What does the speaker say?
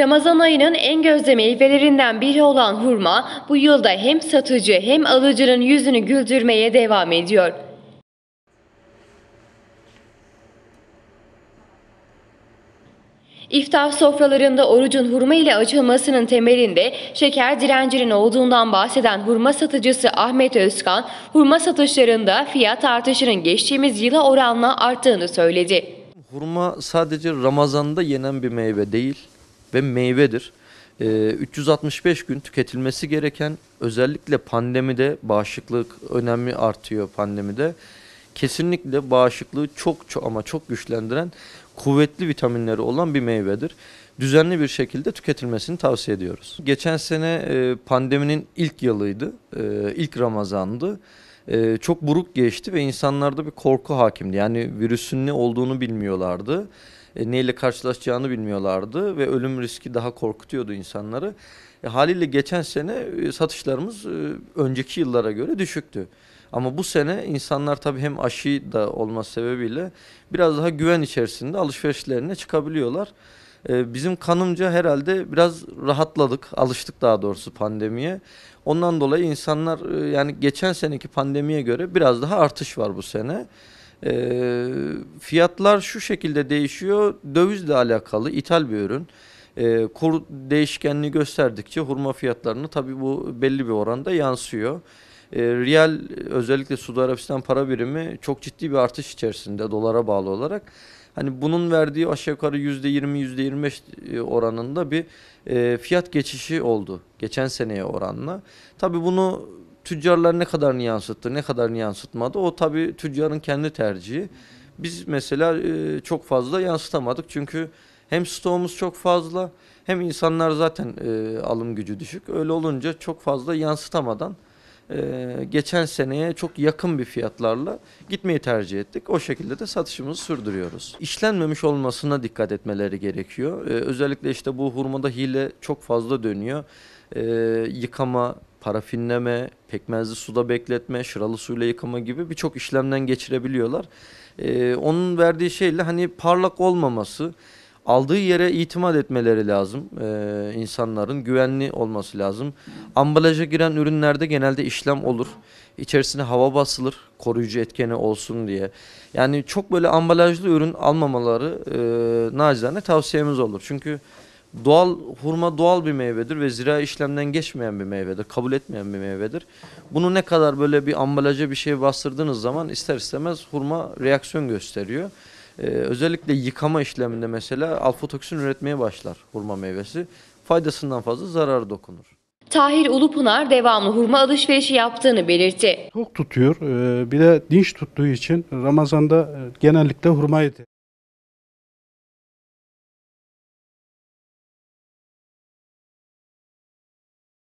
Ramazan ayının en gözde meyvelerinden biri olan hurma bu yılda hem satıcı hem alıcının yüzünü güldürmeye devam ediyor. İftar sofralarında orucun hurma ile açılmasının temelinde şeker direncinin olduğundan bahseden hurma satıcısı Ahmet Özkan, hurma satışlarında fiyat artışının geçtiğimiz yıla oranla arttığını söyledi. Hurma sadece Ramazan'da yenen bir meyve değil ve meyvedir. E, ee, 365 gün tüketilmesi gereken özellikle pandemide bağışıklık önemi artıyor pandemide. Kesinlikle bağışıklığı çok, çok ama çok güçlendiren kuvvetli vitaminleri olan bir meyvedir. Düzenli bir şekilde tüketilmesini tavsiye ediyoruz. Geçen sene e, pandeminin ilk yılıydı, e, ilk Ramazan'dı. E, çok buruk geçti ve insanlarda bir korku hakimdi. Yani virüsün ne olduğunu bilmiyorlardı e, neyle karşılaşacağını bilmiyorlardı ve ölüm riski daha korkutuyordu insanları. E, haliyle geçen sene e, satışlarımız e, önceki yıllara göre düşüktü. Ama bu sene insanlar tabii hem aşı da olması sebebiyle biraz daha güven içerisinde alışverişlerine çıkabiliyorlar. E, bizim kanımca herhalde biraz rahatladık, alıştık daha doğrusu pandemiye. Ondan dolayı insanlar e, yani geçen seneki pandemiye göre biraz daha artış var bu sene. E, fiyatlar şu şekilde değişiyor. Dövizle alakalı ithal bir ürün. E, kur değişkenliği gösterdikçe hurma fiyatlarını tabii bu belli bir oranda yansıyor. E, Riyal özellikle Suudi Arabistan para birimi çok ciddi bir artış içerisinde dolara bağlı olarak. Hani bunun verdiği aşağı yukarı %20 %25 e, oranında bir e, fiyat geçişi oldu geçen seneye oranla. Tabii bunu tüccarlar ne kadarını yansıttı, ne kadarını yansıtmadı o tabi tüccarın kendi tercihi. Biz mesela e, çok fazla yansıtamadık çünkü hem stoğumuz çok fazla hem insanlar zaten e, alım gücü düşük. Öyle olunca çok fazla yansıtamadan e, geçen seneye çok yakın bir fiyatlarla gitmeyi tercih ettik. O şekilde de satışımızı sürdürüyoruz. İşlenmemiş olmasına dikkat etmeleri gerekiyor. E, özellikle işte bu hurmada hile çok fazla dönüyor. E, yıkama parafinleme, pekmezli suda bekletme, şıralı suyla yıkama gibi birçok işlemden geçirebiliyorlar. Ee, onun verdiği şeyle hani parlak olmaması, aldığı yere itimat etmeleri lazım ee, insanların. Güvenli olması lazım. Ambalaja giren ürünlerde genelde işlem olur. İçerisine hava basılır koruyucu etkeni olsun diye. Yani çok böyle ambalajlı ürün almamaları e, nacizane tavsiyemiz olur. Çünkü Doğal hurma doğal bir meyvedir ve zira işlemden geçmeyen bir meyvedir, kabul etmeyen bir meyvedir. Bunu ne kadar böyle bir ambalaja bir şey bastırdığınız zaman ister istemez hurma reaksiyon gösteriyor. Ee, özellikle yıkama işleminde mesela alfotoksin üretmeye başlar hurma meyvesi. Faydasından fazla zararı dokunur. Tahir Ulupınar devamlı hurma alışverişi yaptığını belirtti. Çok tutuyor, ee, bir de dinç tuttuğu için Ramazan'da e, genellikle hurma yedi.